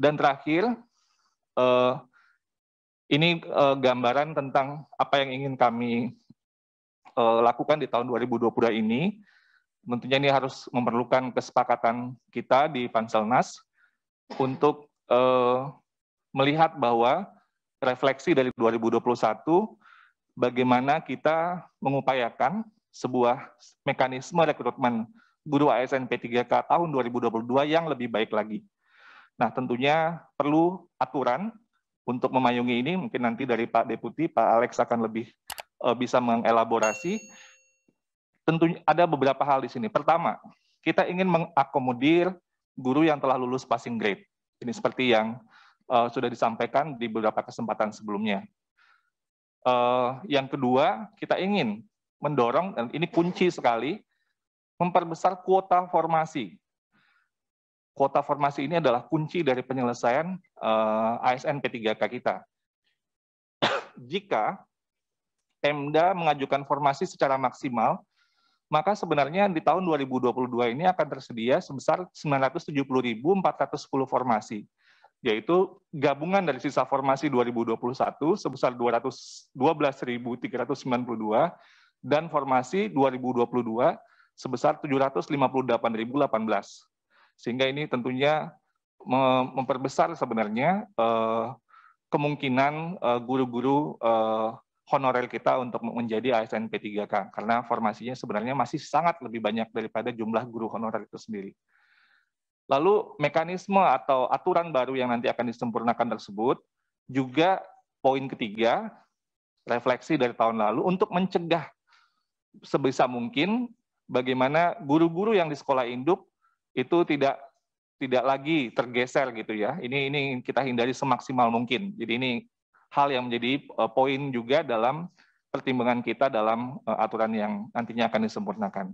Dan terakhir, eh, ini eh, gambaran tentang apa yang ingin kami eh, lakukan di tahun 2022 ini. Tentunya ini harus memerlukan kesepakatan kita di Panselnas untuk melihat bahwa refleksi dari 2021 bagaimana kita mengupayakan sebuah mekanisme rekrutmen guru ASN P3K tahun 2022 yang lebih baik lagi. Nah, tentunya perlu aturan untuk memayungi ini. Mungkin nanti dari Pak Deputi, Pak Alex akan lebih uh, bisa mengelaborasi. Tentunya ada beberapa hal di sini. Pertama, kita ingin mengakomodir guru yang telah lulus passing grade. Ini seperti yang uh, sudah disampaikan di beberapa kesempatan sebelumnya. Uh, yang kedua, kita ingin mendorong, dan ini kunci sekali, memperbesar kuota formasi kuota formasi ini adalah kunci dari penyelesaian uh, eh, ASN P3K kita. Jika Pemda mengajukan formasi secara maksimal, maka sebenarnya di tahun 2022 ini akan tersedia sebesar 970.410 formasi, yaitu gabungan dari sisa formasi 2021 sebesar 212.392 dan formasi 2022 sebesar 758.018. Sehingga ini tentunya memperbesar sebenarnya eh, kemungkinan eh, guru-guru eh, honorer kita untuk menjadi ASN P3K karena formasinya sebenarnya masih sangat lebih banyak daripada jumlah guru honorer itu sendiri. Lalu mekanisme atau aturan baru yang nanti akan disempurnakan tersebut juga poin ketiga refleksi dari tahun lalu untuk mencegah sebisa mungkin bagaimana guru-guru yang di sekolah induk itu tidak tidak lagi tergeser gitu ya. Ini ini kita hindari semaksimal mungkin. Jadi ini hal yang menjadi eh, poin juga dalam pertimbangan kita dalam eh, aturan yang nantinya akan disempurnakan.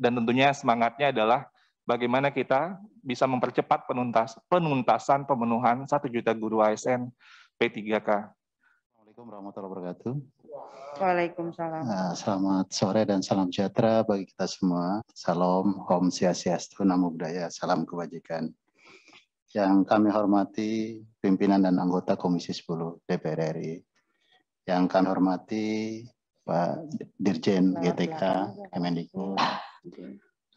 Dan tentunya semangatnya adalah bagaimana kita bisa mempercepat penuntas, penuntasan pemenuhan 1 juta guru ASN P3K. Assalamualaikum warahmatullahi wabarakatuh. Waalaikumsalam. Nah, selamat sore dan salam sejahtera bagi kita semua. Salam, Om Siasiastu, Namo Buddhaya, salam kebajikan. Yang kami hormati pimpinan dan anggota Komisi 10 DPR RI. Yang kami hormati Pak Dirjen GTK Kemendikbud,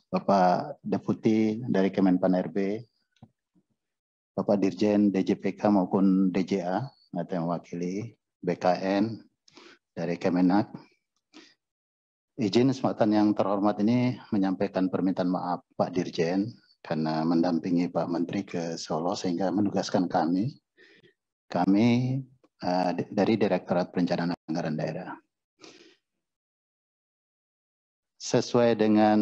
Bapak Deputi dari Kemenpan RB, Bapak Dirjen DJPK maupun DJA atau yang mewakili BKN dari Kemenak. Izin kesempatan yang terhormat ini menyampaikan permintaan maaf Pak Dirjen karena mendampingi Pak Menteri ke Solo sehingga menugaskan kami, kami uh, dari Direktorat Perencanaan Anggaran Daerah. Sesuai dengan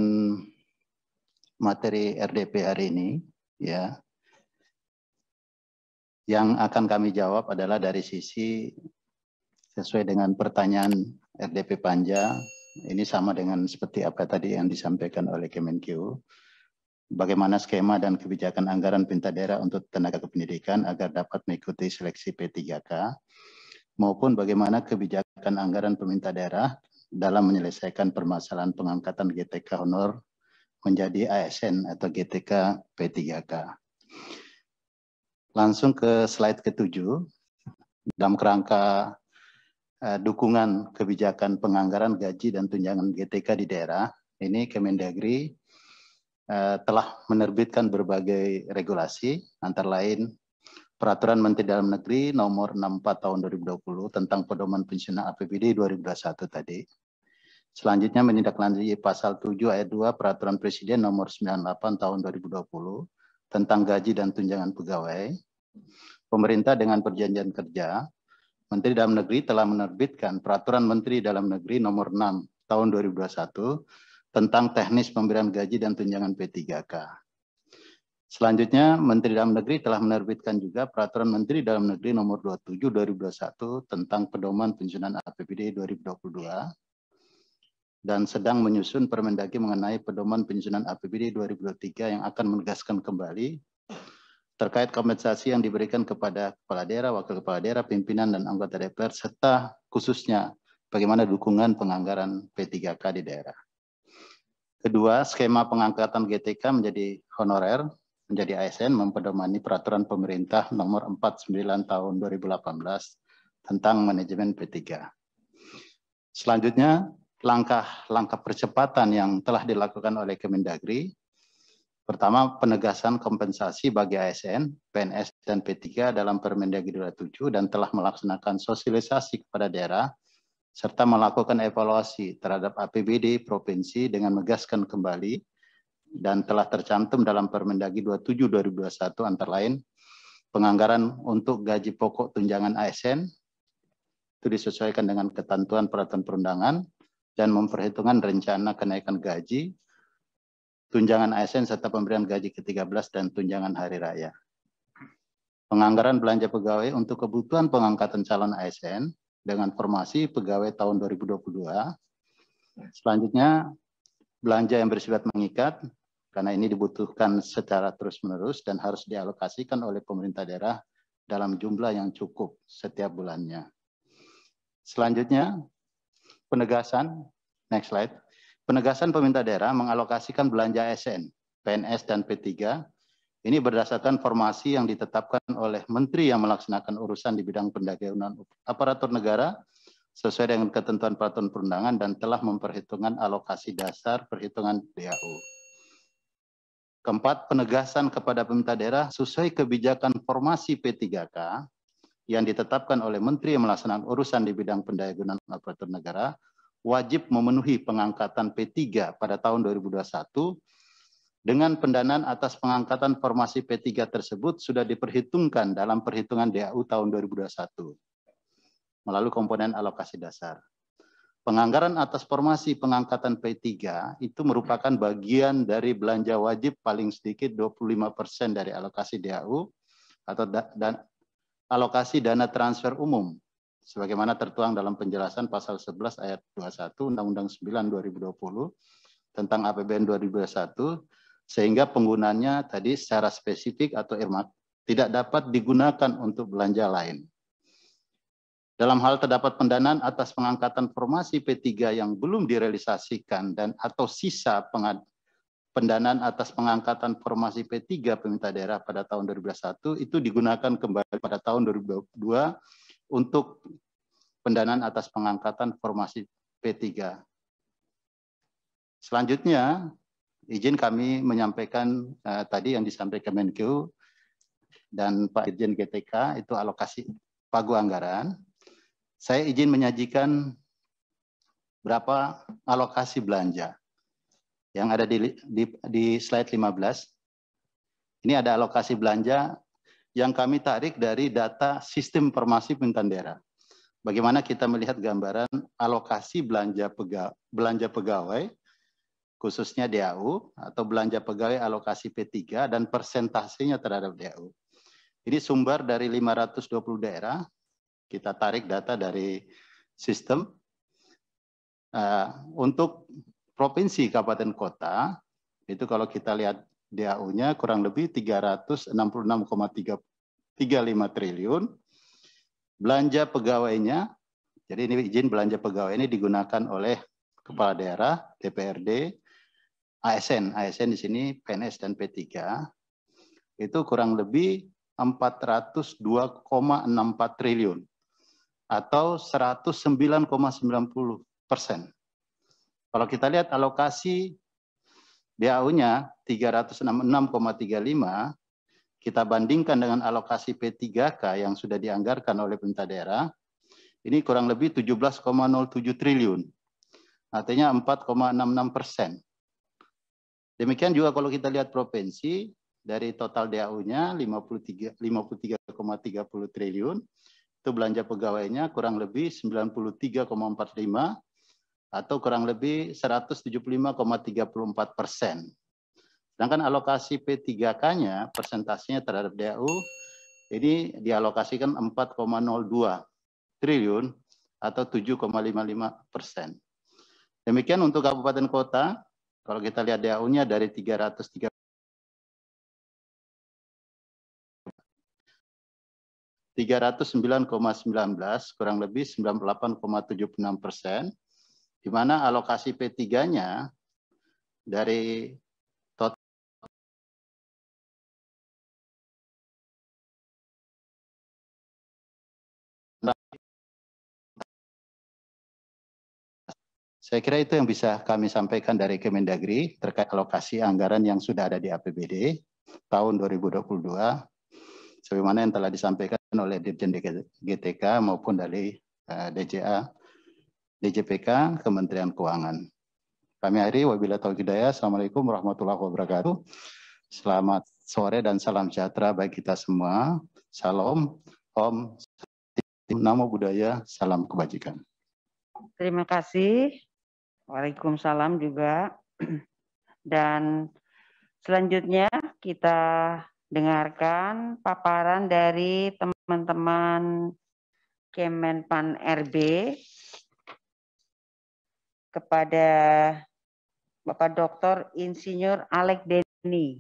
materi RDP hari ini, ya, yang akan kami jawab adalah dari sisi sesuai dengan pertanyaan RDP Panja, ini sama dengan seperti apa tadi yang disampaikan oleh Kemenkeu. Bagaimana skema dan kebijakan anggaran pinta daerah untuk tenaga kependidikan agar dapat mengikuti seleksi P3K, maupun bagaimana kebijakan anggaran pemerintah daerah dalam menyelesaikan permasalahan pengangkatan GTK honor menjadi ASN atau GTK P3K. Langsung ke slide ketujuh, dalam kerangka Eh, dukungan kebijakan penganggaran gaji dan tunjangan GTK di daerah, ini Kemendagri eh, telah menerbitkan berbagai regulasi, antara lain Peraturan Menteri Dalam Negeri nomor 64 tahun 2020 tentang pedoman pensiunan APBD 2021 tadi. Selanjutnya menindaklanjuti pasal 7 ayat 2 Peraturan Presiden nomor 98 tahun 2020 tentang gaji dan tunjangan pegawai. Pemerintah dengan perjanjian kerja Menteri Dalam Negeri telah menerbitkan Peraturan Menteri Dalam Negeri Nomor 6 Tahun 2021 tentang teknis pemberian gaji dan tunjangan P3K. Selanjutnya, Menteri Dalam Negeri telah menerbitkan juga Peraturan Menteri Dalam Negeri Nomor 27 2021 tentang pedoman penyusunan APBD 2022 dan sedang menyusun Permendagri mengenai pedoman penyusunan APBD 2023 yang akan menegaskan kembali terkait kompensasi yang diberikan kepada kepala daerah, wakil kepala daerah, pimpinan dan anggota DPR serta khususnya bagaimana dukungan penganggaran P3K di daerah. Kedua, skema pengangkatan GTK menjadi honorer menjadi ASN mempedomani peraturan pemerintah nomor 49 tahun 2018 tentang manajemen P3. Selanjutnya, langkah-langkah percepatan yang telah dilakukan oleh Kemendagri Pertama, penegasan kompensasi bagi ASN, PNS, dan P3 dalam Permendagri 27 dan telah melaksanakan sosialisasi kepada daerah serta melakukan evaluasi terhadap APBD provinsi dengan menegaskan kembali dan telah tercantum dalam Permendagri 27 2021 antara lain penganggaran untuk gaji pokok tunjangan ASN itu disesuaikan dengan ketentuan peraturan perundangan dan memperhitungkan rencana kenaikan gaji tunjangan ASN serta pemberian gaji ke-13 dan tunjangan hari raya. Penganggaran belanja pegawai untuk kebutuhan pengangkatan calon ASN dengan formasi pegawai tahun 2022. Selanjutnya, belanja yang bersifat mengikat karena ini dibutuhkan secara terus-menerus dan harus dialokasikan oleh pemerintah daerah dalam jumlah yang cukup setiap bulannya. Selanjutnya, penegasan. Next slide. Penegasan pemerintah daerah mengalokasikan belanja ASN, PNS, dan P3 ini berdasarkan formasi yang ditetapkan oleh Menteri yang melaksanakan urusan di bidang pendagangan aparatur negara sesuai dengan ketentuan peraturan perundangan dan telah memperhitungkan alokasi dasar perhitungan DAO. Keempat, penegasan kepada pemerintah daerah sesuai kebijakan formasi P3K yang ditetapkan oleh Menteri yang melaksanakan urusan di bidang pendaya aparatur negara wajib memenuhi pengangkatan P3 pada tahun 2021 dengan pendanaan atas pengangkatan formasi P3 tersebut sudah diperhitungkan dalam perhitungan DAU tahun 2021 melalui komponen alokasi dasar. Penganggaran atas formasi pengangkatan P3 itu merupakan bagian dari belanja wajib paling sedikit 25% dari alokasi DAU atau da dan alokasi dana transfer umum sebagaimana tertuang dalam penjelasan pasal 11 ayat 21 Undang-Undang 9 2020 tentang APBN 2021 sehingga penggunanya tadi secara spesifik atau irmat tidak dapat digunakan untuk belanja lain. Dalam hal terdapat pendanaan atas pengangkatan formasi P3 yang belum direalisasikan dan atau sisa pendanaan atas pengangkatan formasi P3 pemerintah daerah pada tahun 2021 itu digunakan kembali pada tahun 2022 untuk pendanaan atas pengangkatan formasi P3. Selanjutnya, izin kami menyampaikan eh, tadi yang disampaikan Menkeu dan Pak Irjen GTK itu alokasi pagu anggaran. Saya izin menyajikan berapa alokasi belanja yang ada di, di, di slide 15. Ini ada alokasi belanja yang kami tarik dari data sistem informasi pemerintahan daerah. Bagaimana kita melihat gambaran alokasi belanja pegawai, belanja pegawai khususnya DAU atau belanja pegawai alokasi P3 dan persentasenya terhadap DAU. Ini sumber dari 520 daerah. Kita tarik data dari sistem eh, untuk provinsi kabupaten kota itu kalau kita lihat DAU-nya kurang lebih 366,35 triliun. Belanja pegawainya, jadi ini izin belanja pegawai ini digunakan oleh kepala daerah, DPRD, ASN, ASN di sini PNS dan P3, itu kurang lebih 402,64 triliun atau 109,90 persen. Kalau kita lihat alokasi BAU-nya 366,35 kita bandingkan dengan alokasi P3K yang sudah dianggarkan oleh pemerintah daerah, ini kurang lebih 17,07 triliun. Artinya 4,66 persen. Demikian juga kalau kita lihat provinsi, dari total DAU-nya 53,30 53, triliun, itu belanja pegawainya kurang lebih 93,45 atau kurang lebih 175,34 persen. Sedangkan alokasi P3K-nya, persentasenya terhadap DAU, ini dialokasikan 4,02 triliun atau 7,55 persen. Demikian untuk kabupaten kota, kalau kita lihat DAU-nya dari 330 309,19 kurang lebih 98,76 persen di mana alokasi P3-nya dari total Saya kira itu yang bisa kami sampaikan dari Kemendagri terkait alokasi anggaran yang sudah ada di APBD tahun 2022 sebagaimana yang telah disampaikan oleh Dirjen GTK maupun dari eh, DJA DJPK Kementerian Keuangan. Kami hari wabillahi taufiq hidayah. Assalamualaikum warahmatullahi wabarakatuh. Selamat sore dan salam sejahtera bagi kita semua. Salam, Om, Namo Buddhaya, salam kebajikan. Terima kasih. Waalaikumsalam juga. Dan selanjutnya kita dengarkan paparan dari teman-teman Kemenpan RB kepada Bapak Dr. Insinyur Alek Deni.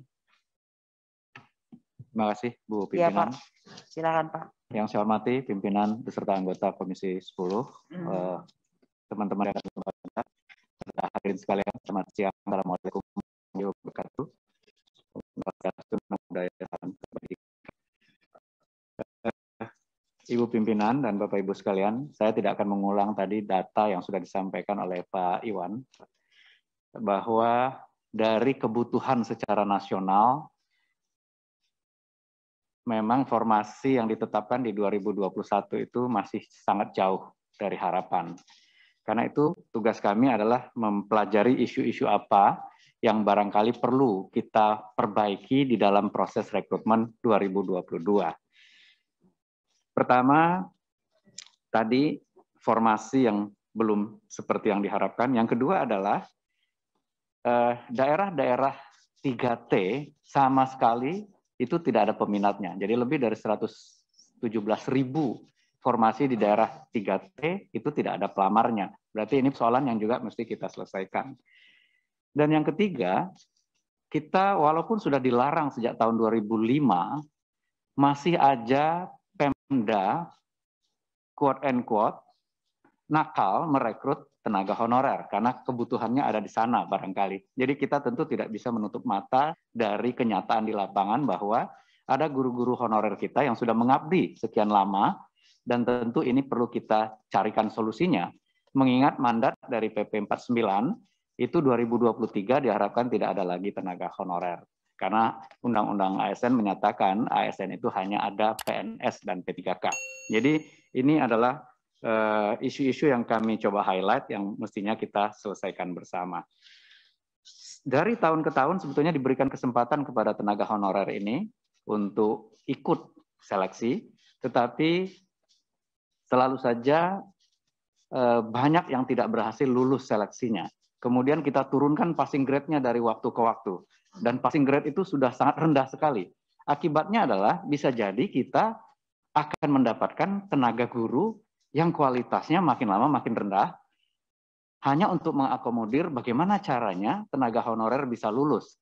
Terima kasih Bu iya, Pimpinan. Ya, Pak. Silakan Pak. Yang saya hormati pimpinan beserta anggota Komisi 10, hmm. eh, teman teman yang dan lembaga, hadirin sekalian, selamat siang, assalamualaikum warahmatullahi wabarakatuh. Ibu pimpinan dan Bapak Ibu sekalian, saya tidak akan mengulang tadi data yang sudah disampaikan oleh Pak Iwan bahwa dari kebutuhan secara nasional memang formasi yang ditetapkan di 2021 itu masih sangat jauh dari harapan. Karena itu tugas kami adalah mempelajari isu-isu apa yang barangkali perlu kita perbaiki di dalam proses rekrutmen 2022 Pertama, tadi formasi yang belum seperti yang diharapkan. Yang kedua adalah eh, daerah-daerah 3T sama sekali itu tidak ada peminatnya. Jadi lebih dari 117 ribu formasi di daerah 3T itu tidak ada pelamarnya. Berarti ini persoalan yang juga mesti kita selesaikan. Dan yang ketiga, kita walaupun sudah dilarang sejak tahun 2005, masih aja anda quote and quote, nakal merekrut tenaga honorer karena kebutuhannya ada di sana barangkali. Jadi kita tentu tidak bisa menutup mata dari kenyataan di lapangan bahwa ada guru-guru honorer kita yang sudah mengabdi sekian lama dan tentu ini perlu kita carikan solusinya. Mengingat mandat dari PP 49 itu 2023 diharapkan tidak ada lagi tenaga honorer. Karena Undang-Undang ASN menyatakan ASN itu hanya ada PNS dan P3K. Jadi ini adalah eh, isu-isu uh, yang kami coba highlight yang mestinya kita selesaikan bersama. Dari tahun ke tahun sebetulnya diberikan kesempatan kepada tenaga honorer ini untuk ikut seleksi, tetapi selalu saja eh, banyak yang tidak berhasil lulus seleksinya. Kemudian kita turunkan passing grade-nya dari waktu ke waktu dan passing grade itu sudah sangat rendah sekali. Akibatnya adalah bisa jadi kita akan mendapatkan tenaga guru yang kualitasnya makin lama makin rendah hanya untuk mengakomodir bagaimana caranya tenaga honorer bisa lulus.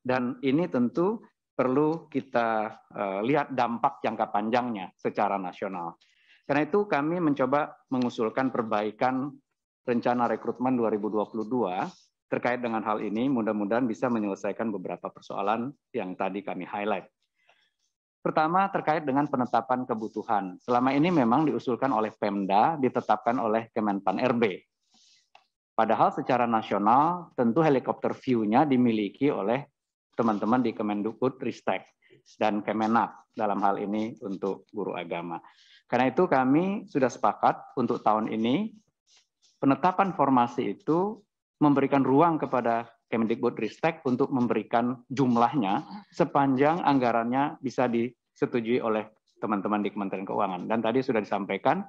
Dan ini tentu perlu kita uh, lihat dampak jangka panjangnya secara nasional. Karena itu kami mencoba mengusulkan perbaikan rencana rekrutmen 2022 Terkait dengan hal ini, mudah-mudahan bisa menyelesaikan beberapa persoalan yang tadi kami highlight. Pertama, terkait dengan penetapan kebutuhan. Selama ini memang diusulkan oleh Pemda, ditetapkan oleh Kemenpan RB. Padahal secara nasional, tentu helikopter view-nya dimiliki oleh teman-teman di Kemendukut Ristek dan Kemenak dalam hal ini untuk guru agama. Karena itu kami sudah sepakat untuk tahun ini penetapan formasi itu memberikan ruang kepada Ristek untuk memberikan jumlahnya sepanjang anggarannya bisa disetujui oleh teman-teman di Kementerian Keuangan. Dan tadi sudah disampaikan,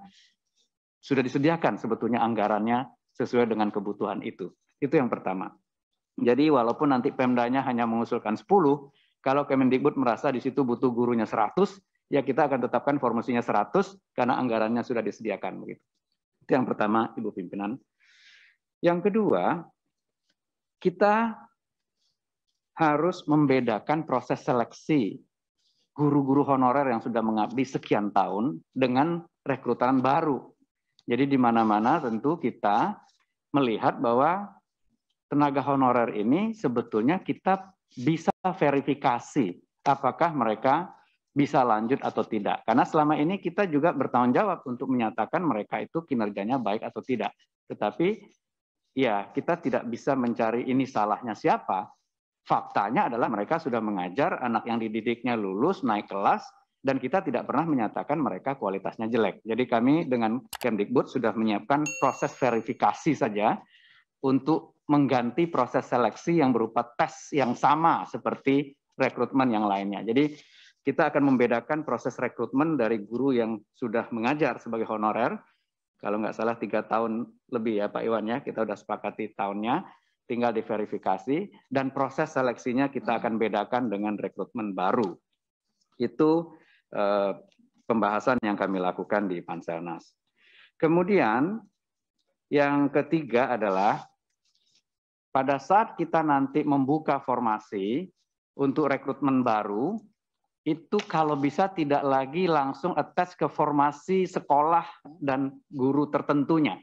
sudah disediakan sebetulnya anggarannya sesuai dengan kebutuhan itu. Itu yang pertama. Jadi walaupun nanti Pemdanya hanya mengusulkan 10, kalau Kemendikbud merasa di situ butuh gurunya 100, ya kita akan tetapkan formasinya 100 karena anggarannya sudah disediakan begitu. Itu yang pertama, Ibu pimpinan. Yang kedua, kita harus membedakan proses seleksi guru-guru honorer yang sudah mengabdi sekian tahun dengan rekrutan baru. Jadi di mana-mana tentu kita melihat bahwa tenaga honorer ini sebetulnya kita bisa verifikasi apakah mereka bisa lanjut atau tidak. Karena selama ini kita juga bertanggung jawab untuk menyatakan mereka itu kinerjanya baik atau tidak. Tetapi ya kita tidak bisa mencari ini salahnya siapa. Faktanya adalah mereka sudah mengajar anak yang dididiknya lulus, naik kelas, dan kita tidak pernah menyatakan mereka kualitasnya jelek. Jadi kami dengan Kemdikbud sudah menyiapkan proses verifikasi saja untuk mengganti proses seleksi yang berupa tes yang sama seperti rekrutmen yang lainnya. Jadi kita akan membedakan proses rekrutmen dari guru yang sudah mengajar sebagai honorer kalau nggak salah tiga tahun lebih ya Pak Iwan ya kita sudah sepakati tahunnya tinggal diverifikasi dan proses seleksinya kita akan bedakan dengan rekrutmen baru itu eh, pembahasan yang kami lakukan di Panselnas kemudian yang ketiga adalah pada saat kita nanti membuka formasi untuk rekrutmen baru itu kalau bisa tidak lagi langsung attach ke formasi sekolah dan guru tertentunya.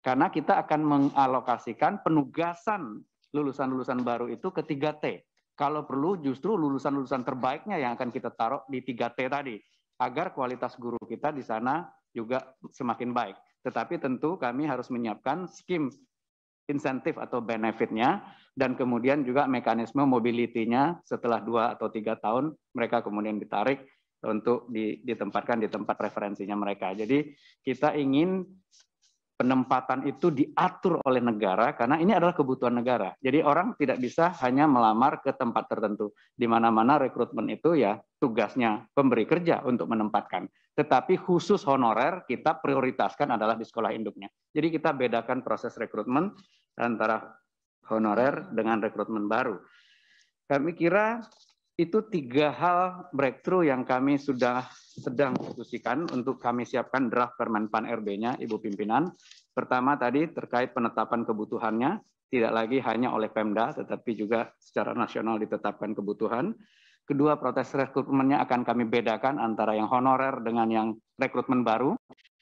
Karena kita akan mengalokasikan penugasan lulusan-lulusan baru itu ke 3T. Kalau perlu justru lulusan-lulusan terbaiknya yang akan kita taruh di 3T tadi. Agar kualitas guru kita di sana juga semakin baik. Tetapi tentu kami harus menyiapkan skim insentif atau benefitnya dan kemudian juga mekanisme mobility setelah dua atau tiga tahun mereka kemudian ditarik untuk ditempatkan di tempat referensinya mereka. Jadi kita ingin penempatan itu diatur oleh negara karena ini adalah kebutuhan negara. Jadi orang tidak bisa hanya melamar ke tempat tertentu. Di mana-mana rekrutmen itu ya tugasnya pemberi kerja untuk menempatkan. Tetapi khusus honorer kita prioritaskan adalah di sekolah induknya. Jadi kita bedakan proses rekrutmen antara honorer dengan rekrutmen baru. Kami kira itu tiga hal breakthrough yang kami sudah sedang diskusikan untuk kami siapkan draft Permen Pan RB-nya, Ibu Pimpinan. Pertama tadi terkait penetapan kebutuhannya, tidak lagi hanya oleh Pemda, tetapi juga secara nasional ditetapkan kebutuhan. Kedua, proses rekrutmennya akan kami bedakan antara yang honorer dengan yang rekrutmen baru.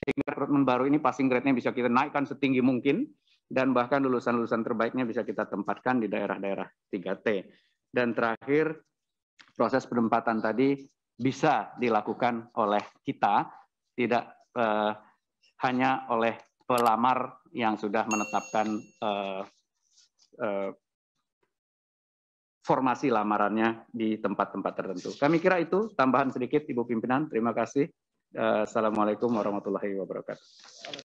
Sehingga rekrutmen baru ini passing grade-nya bisa kita naikkan setinggi mungkin, dan bahkan lulusan-lulusan terbaiknya bisa kita tempatkan di daerah-daerah 3T. Dan terakhir, proses penempatan tadi bisa dilakukan oleh kita, tidak eh, hanya oleh pelamar yang sudah menetapkan eh, eh, formasi lamarannya di tempat-tempat tertentu. Kami kira itu tambahan sedikit, Ibu Pimpinan. Terima kasih. Eh, Assalamualaikum warahmatullahi wabarakatuh.